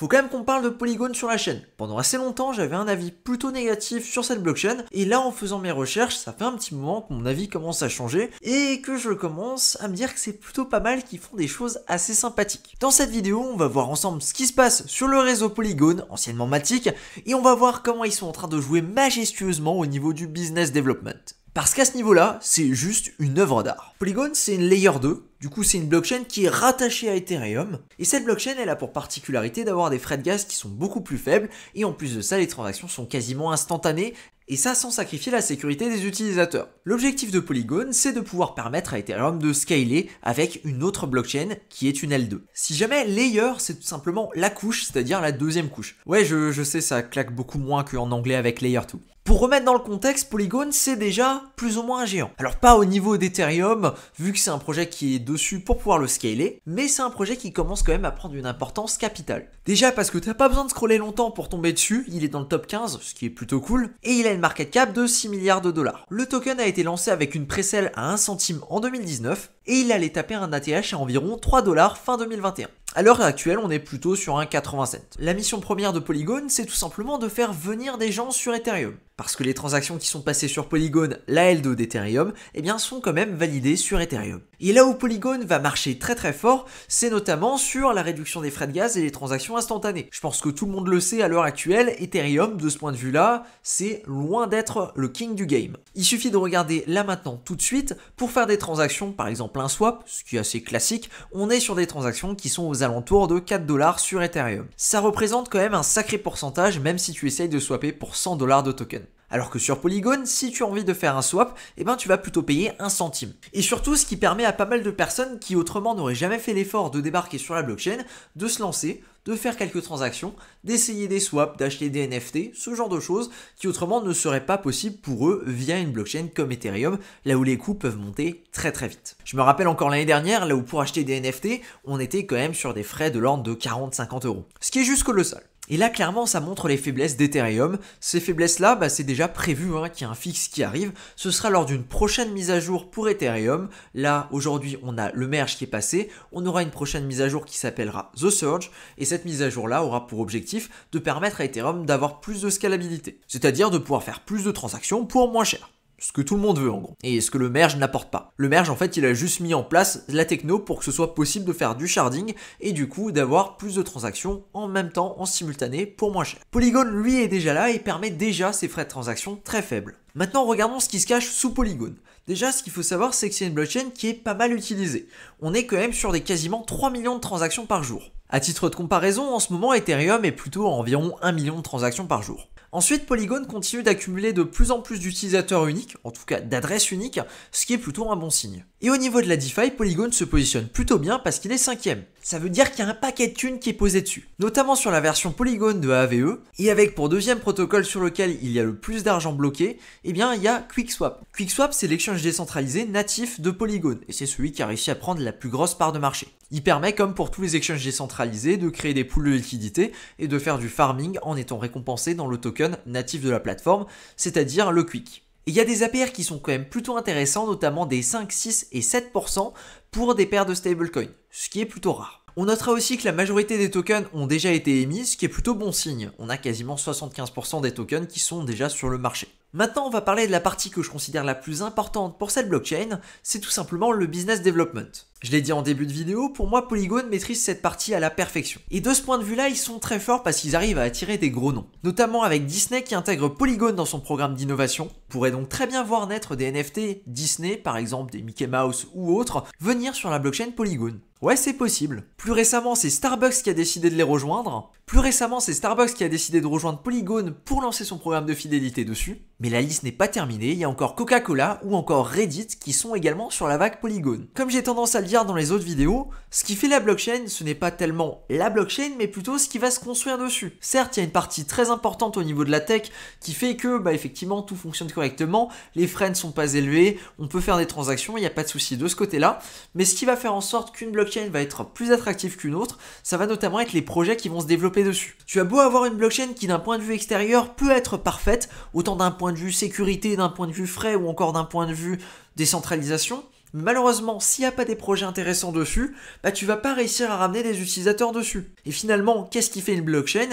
Faut quand même qu'on parle de Polygon sur la chaîne. Pendant assez longtemps, j'avais un avis plutôt négatif sur cette blockchain, et là, en faisant mes recherches, ça fait un petit moment que mon avis commence à changer, et que je commence à me dire que c'est plutôt pas mal qu'ils font des choses assez sympathiques. Dans cette vidéo, on va voir ensemble ce qui se passe sur le réseau Polygon, anciennement Matic, et on va voir comment ils sont en train de jouer majestueusement au niveau du business development. Parce qu'à ce niveau-là, c'est juste une œuvre d'art. Polygon, c'est une layer 2, du coup c'est une blockchain qui est rattachée à Ethereum, et cette blockchain, elle a pour particularité d'avoir des frais de gaz qui sont beaucoup plus faibles, et en plus de ça, les transactions sont quasiment instantanées, et ça sans sacrifier la sécurité des utilisateurs. L'objectif de Polygon, c'est de pouvoir permettre à Ethereum de scaler avec une autre blockchain qui est une L2. Si jamais layer, c'est tout simplement la couche, c'est-à-dire la deuxième couche. Ouais, je, je sais, ça claque beaucoup moins qu'en anglais avec layer 2. Pour remettre dans le contexte, Polygon, c'est déjà plus ou moins un géant. Alors pas au niveau d'Ethereum, vu que c'est un projet qui est dessus pour pouvoir le scaler, mais c'est un projet qui commence quand même à prendre une importance capitale. Déjà parce que t'as pas besoin de scroller longtemps pour tomber dessus, il est dans le top 15, ce qui est plutôt cool, et il a une market cap de 6 milliards de dollars. Le token a été lancé avec une presselle à 1 centime en 2019, et il allait taper un ATH à environ 3 dollars fin 2021. À l'heure actuelle, on est plutôt sur un 87. La mission première de Polygon, c'est tout simplement de faire venir des gens sur Ethereum parce que les transactions qui sont passées sur Polygon, la L2 d'Ethereum, eh bien sont quand même validées sur Ethereum. Et là où Polygon va marcher très très fort, c'est notamment sur la réduction des frais de gaz et les transactions instantanées. Je pense que tout le monde le sait à l'heure actuelle, Ethereum, de ce point de vue-là, c'est loin d'être le king du game. Il suffit de regarder là maintenant tout de suite, pour faire des transactions, par exemple un swap, ce qui est assez classique, on est sur des transactions qui sont aux alentours de 4 dollars sur Ethereum. Ça représente quand même un sacré pourcentage, même si tu essayes de swapper pour 100 dollars de token. Alors que sur Polygon, si tu as envie de faire un swap, eh ben tu vas plutôt payer un centime. Et surtout, ce qui permet à pas mal de personnes qui autrement n'auraient jamais fait l'effort de débarquer sur la blockchain, de se lancer, de faire quelques transactions, d'essayer des swaps, d'acheter des NFT, ce genre de choses qui autrement ne seraient pas possibles pour eux via une blockchain comme Ethereum, là où les coûts peuvent monter très très vite. Je me rappelle encore l'année dernière, là où pour acheter des NFT, on était quand même sur des frais de l'ordre de 40-50 euros. Ce qui est juste colossal. Et là, clairement, ça montre les faiblesses d'Ethereum. Ces faiblesses-là, bah, c'est déjà prévu hein, qu'il y a un fixe qui arrive. Ce sera lors d'une prochaine mise à jour pour Ethereum. Là, aujourd'hui, on a le merge qui est passé. On aura une prochaine mise à jour qui s'appellera The Surge. Et cette mise à jour-là aura pour objectif de permettre à Ethereum d'avoir plus de scalabilité. C'est-à-dire de pouvoir faire plus de transactions pour moins cher ce que tout le monde veut en gros, et ce que le merge n'apporte pas. Le merge en fait il a juste mis en place la techno pour que ce soit possible de faire du sharding et du coup d'avoir plus de transactions en même temps en simultané pour moins cher. Polygon lui est déjà là et permet déjà ses frais de transaction très faibles. Maintenant regardons ce qui se cache sous Polygon. Déjà ce qu'il faut savoir c'est que c'est une blockchain qui est pas mal utilisée. On est quand même sur des quasiment 3 millions de transactions par jour. À titre de comparaison, en ce moment Ethereum est plutôt à environ 1 million de transactions par jour. Ensuite, Polygon continue d'accumuler de plus en plus d'utilisateurs uniques, en tout cas d'adresses uniques, ce qui est plutôt un bon signe. Et au niveau de la DeFi, Polygon se positionne plutôt bien parce qu'il est cinquième ça veut dire qu'il y a un paquet de thunes qui est posé dessus, notamment sur la version polygone de AVE, et avec pour deuxième protocole sur lequel il y a le plus d'argent bloqué, eh bien il y a QuickSwap. QuickSwap c'est l'échange décentralisé natif de Polygon, et c'est celui qui a réussi à prendre la plus grosse part de marché. Il permet, comme pour tous les échanges décentralisés, de créer des poules de liquidités et de faire du farming en étant récompensé dans le token natif de la plateforme, c'est-à-dire le Quick. Il y a des APR qui sont quand même plutôt intéressants, notamment des 5, 6 et 7% pour des paires de stablecoins, ce qui est plutôt rare. On notera aussi que la majorité des tokens ont déjà été émis, ce qui est plutôt bon signe. On a quasiment 75% des tokens qui sont déjà sur le marché. Maintenant, on va parler de la partie que je considère la plus importante pour cette blockchain, c'est tout simplement le business development. Je l'ai dit en début de vidéo, pour moi Polygon maîtrise cette partie à la perfection. Et de ce point de vue-là, ils sont très forts parce qu'ils arrivent à attirer des gros noms. Notamment avec Disney qui intègre Polygon dans son programme d'innovation. pourrait donc très bien voir naître des NFT Disney, par exemple des Mickey Mouse ou autres, venir sur la blockchain Polygon. Ouais, c'est possible. Plus récemment, c'est Starbucks qui a décidé de les rejoindre. Plus récemment, c'est Starbucks qui a décidé de rejoindre Polygon pour lancer son programme de fidélité dessus. Mais la liste n'est pas terminée, il y a encore Coca-Cola ou encore Reddit qui sont également sur la vague Polygon. Comme j'ai tendance à le dire dans les autres vidéos, ce qui fait la blockchain, ce n'est pas tellement la blockchain, mais plutôt ce qui va se construire dessus. Certes, il y a une partie très importante au niveau de la tech qui fait que, bah effectivement, tout fonctionne correctement, les frais ne sont pas élevés, on peut faire des transactions, il n'y a pas de souci de ce côté-là. Mais ce qui va faire en sorte qu'une blockchain va être plus attractive qu'une autre, ça va notamment être les projets qui vont se développer dessus. Tu as beau avoir une blockchain qui d'un point de vue extérieur peut être parfaite, autant d'un point de vue sécurité, d'un point de vue frais ou encore d'un point de vue décentralisation, Malheureusement, s'il n'y a pas des projets intéressants dessus, bah tu vas pas réussir à ramener des utilisateurs dessus. Et finalement, qu'est-ce qui fait une blockchain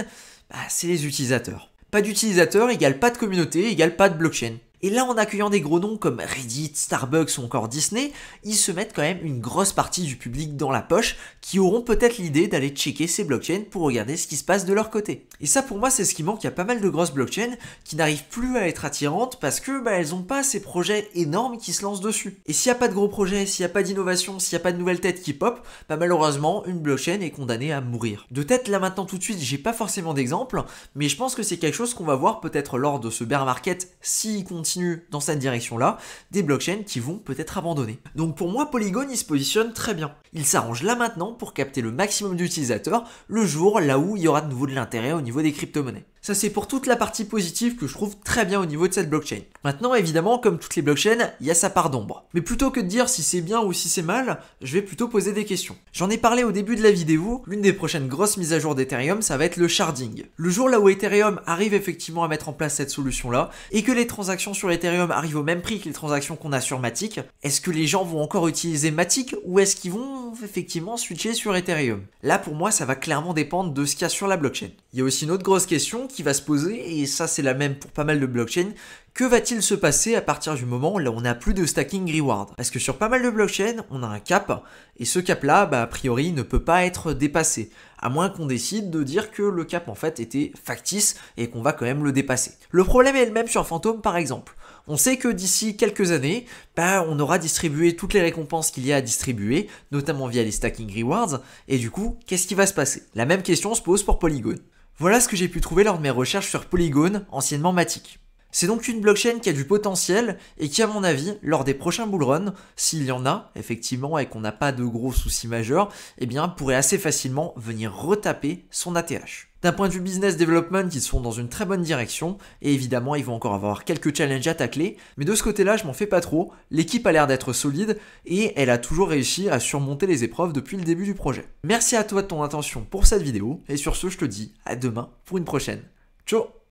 bah, C'est les utilisateurs. Pas d'utilisateurs égale pas de communauté égale pas de blockchain. Et là, en accueillant des gros noms comme Reddit, Starbucks ou encore Disney, ils se mettent quand même une grosse partie du public dans la poche qui auront peut-être l'idée d'aller checker ces blockchains pour regarder ce qui se passe de leur côté. Et ça, pour moi, c'est ce qui manque il y a pas mal de grosses blockchains qui n'arrivent plus à être attirantes parce que bah, elles ont pas ces projets énormes qui se lancent dessus. Et s'il n'y a pas de gros projets, s'il n'y a pas d'innovation, s'il n'y a pas de nouvelles têtes qui pop, bah, malheureusement, une blockchain est condamnée à mourir. De tête, là maintenant tout de suite, j'ai pas forcément d'exemple, mais je pense que c'est quelque chose qu'on va voir peut-être lors de ce bear market s'il continue dans cette direction-là, des blockchains qui vont peut-être abandonner. Donc pour moi, Polygon, il se positionne très bien. Il s'arrange là maintenant pour capter le maximum d'utilisateurs le jour là où il y aura de nouveau de l'intérêt au niveau des crypto-monnaies. Ça c'est pour toute la partie positive que je trouve très bien au niveau de cette blockchain. Maintenant évidemment comme toutes les blockchains, il y a sa part d'ombre. Mais plutôt que de dire si c'est bien ou si c'est mal, je vais plutôt poser des questions. J'en ai parlé au début de la vidéo, l'une des prochaines grosses mises à jour d'Ethereum ça va être le sharding. Le jour là où Ethereum arrive effectivement à mettre en place cette solution là, et que les transactions sur Ethereum arrivent au même prix que les transactions qu'on a sur Matic, est-ce que les gens vont encore utiliser Matic ou est-ce qu'ils vont effectivement switcher sur Ethereum Là pour moi ça va clairement dépendre de ce qu'il y a sur la blockchain. Il y a aussi une autre grosse question qui va se poser, et ça c'est la même pour pas mal de blockchains, que va-t-il se passer à partir du moment où on n'a plus de stacking reward Parce que sur pas mal de blockchains, on a un cap, et ce cap-là, bah, a priori, ne peut pas être dépassé, à moins qu'on décide de dire que le cap en fait était factice et qu'on va quand même le dépasser. Le problème est le même sur Phantom par exemple. On sait que d'ici quelques années, bah, on aura distribué toutes les récompenses qu'il y a à distribuer, notamment via les stacking rewards, et du coup, qu'est-ce qui va se passer La même question se pose pour Polygon. Voilà ce que j'ai pu trouver lors de mes recherches sur Polygone, anciennement Matic. C'est donc une blockchain qui a du potentiel et qui, à mon avis, lors des prochains bullruns s'il y en a, effectivement, et qu'on n'a pas de gros soucis majeurs, eh bien, pourrait assez facilement venir retaper son ATH. D'un point de vue business development, ils sont dans une très bonne direction et évidemment, ils vont encore avoir quelques challenges à tacler, mais de ce côté-là, je m'en fais pas trop. L'équipe a l'air d'être solide et elle a toujours réussi à surmonter les épreuves depuis le début du projet. Merci à toi de ton attention pour cette vidéo et sur ce, je te dis à demain pour une prochaine. Ciao